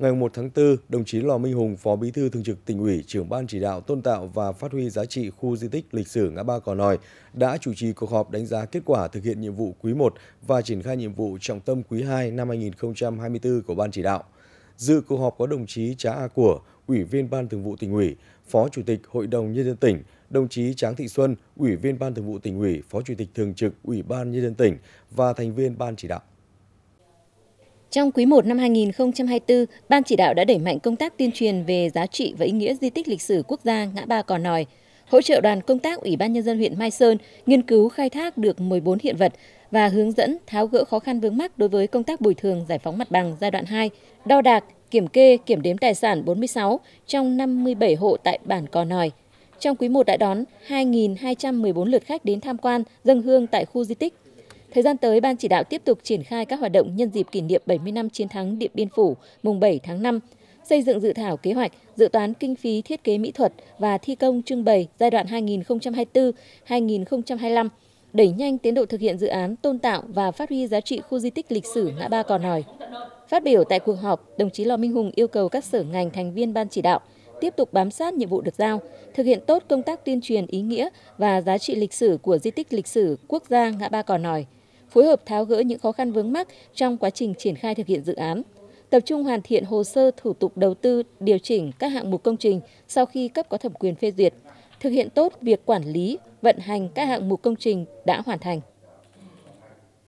Ngày 1 tháng 4, đồng chí Lò Minh Hùng, Phó Bí thư Thường trực Tỉnh ủy, trưởng ban chỉ đạo tôn tạo và phát huy giá trị khu di tích lịch sử ngã ba Cò Nòi đã chủ trì cuộc họp đánh giá kết quả thực hiện nhiệm vụ quý 1 và triển khai nhiệm vụ trọng tâm quý 2 năm 2024 của ban chỉ đạo. Dự cuộc họp có đồng chí Trá A Của, Ủy viên Ban Thường vụ Tỉnh ủy, Phó Chủ tịch Hội đồng nhân dân tỉnh, đồng chí Tráng Thị Xuân, Ủy viên Ban Thường vụ Tỉnh ủy, Phó Chủ tịch Thường trực Ủy ban nhân dân tỉnh và thành viên ban chỉ đạo. Trong quý 1 năm 2024, Ban chỉ đạo đã đẩy mạnh công tác tuyên truyền về giá trị và ý nghĩa di tích lịch sử quốc gia ngã ba Cò Nòi, hỗ trợ đoàn công tác Ủy ban Nhân dân huyện Mai Sơn nghiên cứu khai thác được 14 hiện vật và hướng dẫn tháo gỡ khó khăn vướng mắc đối với công tác bồi thường giải phóng mặt bằng giai đoạn 2, đo đạc, kiểm kê, kiểm đếm tài sản 46 trong 57 hộ tại bản Cò Nòi. Trong quý 1 đã đón 2.214 lượt khách đến tham quan, dân hương tại khu di tích. Thời gian tới, Ban chỉ đạo tiếp tục triển khai các hoạt động nhân dịp kỷ niệm 70 năm chiến thắng Điện Biên Phủ mùng 7 tháng 5, xây dựng dự thảo kế hoạch, dự toán kinh phí thiết kế mỹ thuật và thi công trưng bày giai đoạn 2024-2025, đẩy nhanh tiến độ thực hiện dự án tôn tạo và phát huy giá trị khu di tích lịch sử ngã ba Cò Nòi. Phát biểu tại cuộc họp, đồng chí Lò Minh Hùng yêu cầu các sở ngành thành viên ban chỉ đạo tiếp tục bám sát nhiệm vụ được giao, thực hiện tốt công tác tuyên truyền ý nghĩa và giá trị lịch sử của di tích lịch sử quốc gia ngã ba Cò Nòi – phối hợp tháo gỡ những khó khăn vướng mắc trong quá trình triển khai thực hiện dự án tập trung hoàn thiện hồ sơ thủ tục đầu tư, điều chỉnh các hạng mục công trình sau khi cấp có thẩm quyền phê duyệt, thực hiện tốt việc quản lý, vận hành các hạng mục công trình đã hoàn thành.